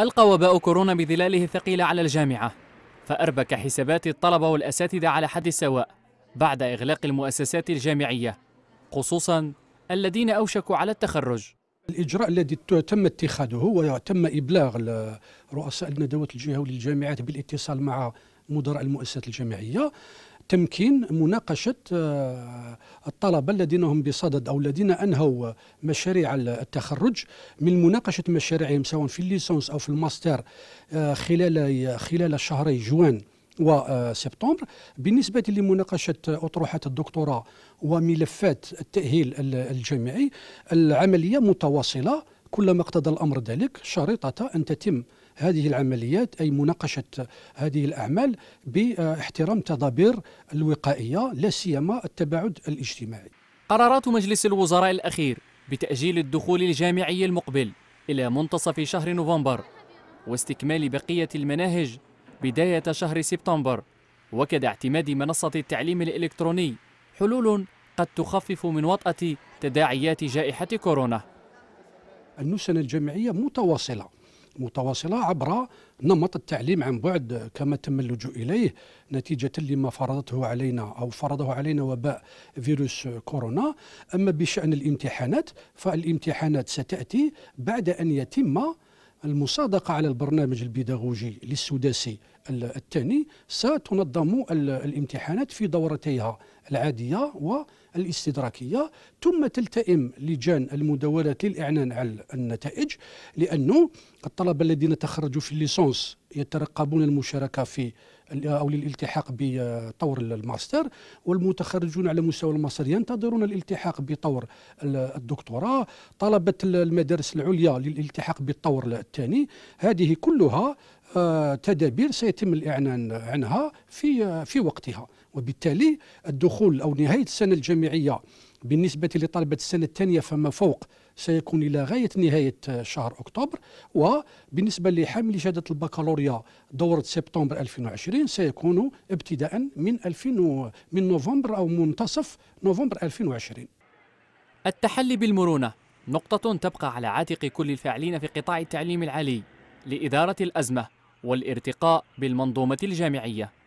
ألقى وباء كورونا بظلاله الثقيلة على الجامعة فأربك حسابات الطلبة والأساتذة على حد سواء بعد إغلاق المؤسسات الجامعية خصوصا الذين أوشكوا على التخرج الإجراء الذي تم اتخاذه هو تم إبلاغ رؤساء الندوات الجهوية للجامعات بالاتصال مع مدراء المؤسسات الجامعية تمكين مناقشة آه، الطلبة الذين هم بصدد أو الذين أنهوا مشاريع التخرج من مناقشة مشاريعهم سواء في الليسونس أو في الماستر آه، خلال خلال شهري جوان وسبتمبر آه، بالنسبة لمناقشة أطروحات الدكتوراه وملفات التأهيل الجامعي العملية متواصلة كلما اقتضى الأمر ذلك شريطة أن تتم هذه العمليات أي مناقشة هذه الأعمال باحترام تضابير الوقائية لا سيما التباعد الاجتماعي قرارات مجلس الوزراء الأخير بتأجيل الدخول الجامعي المقبل إلى منتصف شهر نوفمبر واستكمال بقية المناهج بداية شهر سبتمبر وكد اعتماد منصة التعليم الإلكتروني حلول قد تخفف من وطأة تداعيات جائحة كورونا السنه الجامعية متواصلة متواصلة عبر نمط التعليم عن بعد كما تم اللجوء إليه نتيجة لما فرضته علينا أو فرضه علينا وباء فيروس كورونا أما بشأن الامتحانات فالامتحانات ستأتي بعد أن يتم المصادقة على البرنامج البيداغوجي للسداسي الثاني ستنظم الامتحانات في دورتيها العادية والاستدراكية ثم تلتئم لجان المداولة للإعلان عن النتائج لأنه الطلبة الذين تخرجوا في الليسانس يترقبون المشاركة في او للالتحاق بطور الماستر والمتخرجون على مستوى الماستر ينتظرون الالتحاق بطور الدكتوراه طلبه المدارس العليا للالتحاق بالطور الثاني هذه كلها آه، تدابير سيتم الاعلان عنها في في وقتها وبالتالي الدخول او نهايه السنه الجامعيه بالنسبه لطلبه السنه الثانيه فما فوق سيكون إلى غاية نهاية شهر أكتوبر وبالنسبة لحامل شهادة البكالوريا دورة سبتمبر 2020 سيكون ابتداء من 2000 من نوفمبر أو منتصف نوفمبر 2020 التحلي بالمرونة نقطة تبقى على عاتق كل الفاعلين في قطاع التعليم العالي لإدارة الأزمة والارتقاء بالمنظومة الجامعية